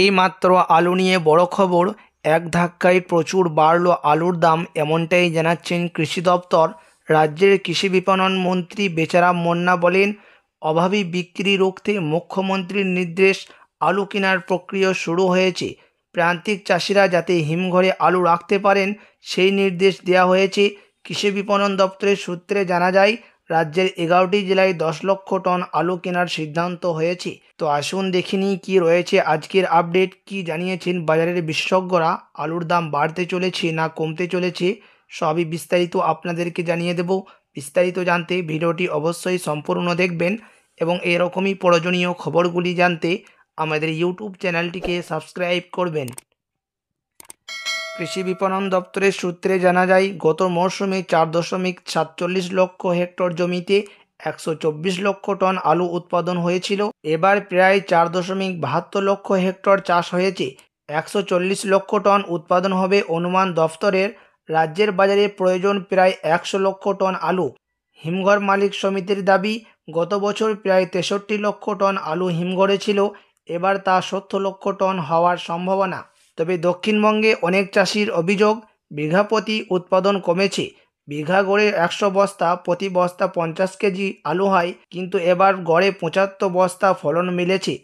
এই মাত্র আলু নিয়ে বড় খবর এক ধাক্কায় প্রচুর বাড়ল আলুর দাম এমনটাই জানাচ্ছেন কৃষি দপ্তর রাজ্যের কৃষি বিপণন মন্ত্রী বেচারাম মন্না বলেন অভাবী বিক্রি রুখতে মুখ্যমন্ত্রীর নির্দেশ আলু কেনার প্রক্রিয়া শুরু হয়েছে প্রান্তিক চাষিরা যাতে হিমঘরে আলু রাখতে পারেন সেই নির্দেশ দেওয়া হয়েছে কৃষি বিপণন দপ্তরের সূত্রে জানা যায় রাজ্যের এগারোটি জেলায় দশ লক্ষ টন আলু কেনার সিদ্ধান্ত হয়েছে তো আসুন দেখিনি কি রয়েছে আজকের আপডেট কি জানিয়েছেন বাজারের বিশেষজ্ঞরা আলুর দাম বাড়তে চলেছে না কমতে চলেছে সবই বিস্তারিত আপনাদেরকে জানিয়ে দেব বিস্তারিত জানতে ভিডিওটি অবশ্যই সম্পূর্ণ দেখবেন এবং এরকমই প্রয়োজনীয় খবরগুলি জানতে আমাদের ইউটিউব চ্যানেলটিকে সাবস্ক্রাইব করবেন কৃষি বিপণন দপ্তরের সূত্রে জানা যায় গত মরশুমে চার দশমিক সাতচল্লিশ লক্ষ হেক্টর জমিতে একশো চব্বিশ লক্ষ টন আলু উৎপাদন হয়েছিল এবার প্রায় চার দশমিক বাহাত্তর লক্ষ হেক্টর চাষ হয়েছে একশো চল্লিশ লক্ষ টন উৎপাদন হবে অনুমান দফতরের রাজ্যের বাজারে প্রয়োজন প্রায় একশো লক্ষ টন আলু হিমঘর মালিক সমিতির দাবি গত বছর প্রায় তেষট্টি লক্ষ টন আলু হিমঘরে ছিল এবার তা সত্তর লক্ষ টন হওয়ার সম্ভাবনা তবে দক্ষিণবঙ্গে অনেক চাষির অভিযোগ বিঘাপতি উৎপাদন কমেছে বিঘা গড়ে একশো বস্তা প্রতি বস্তা পঞ্চাশ কেজি আলু হয় কিন্তু এবার গড়ে পঁচাত্তর বস্তা ফলন মিলেছে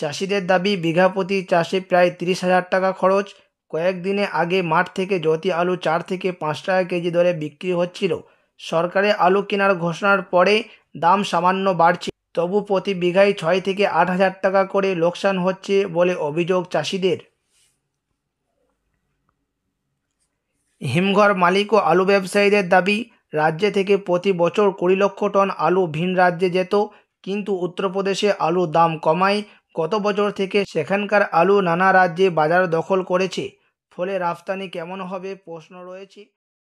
চাষিদের দাবি বিঘা প্রতি চাষে প্রায় তিরিশ হাজার টাকা খরচ কয়েকদিনে আগে মাঠ থেকে জ্যোতি আলু চার থেকে পাঁচ টাকা কেজি দরে বিক্রি হচ্ছিল সরকারে আলু কেনার ঘোষণার পরে দাম সামান্য বাড়ছে তবু প্রতি বিঘায় ছয় থেকে আট হাজার টাকা করে লোকসান হচ্ছে বলে অভিযোগ চাষিদের হিমঘর মালিক ও আলু ব্যবসায়ীদের দাবি রাজ্য থেকে প্রতি বছর কুড়ি লক্ষ টন আলু ভিন রাজ্যে যেত কিন্তু উত্তরপ্রদেশে আলুর দাম কমায় গত বছর থেকে সেখানকার আলু নানা রাজ্যে বাজার দখল করেছে ফলে রাফতানি কেমন হবে প্রশ্ন রয়েছে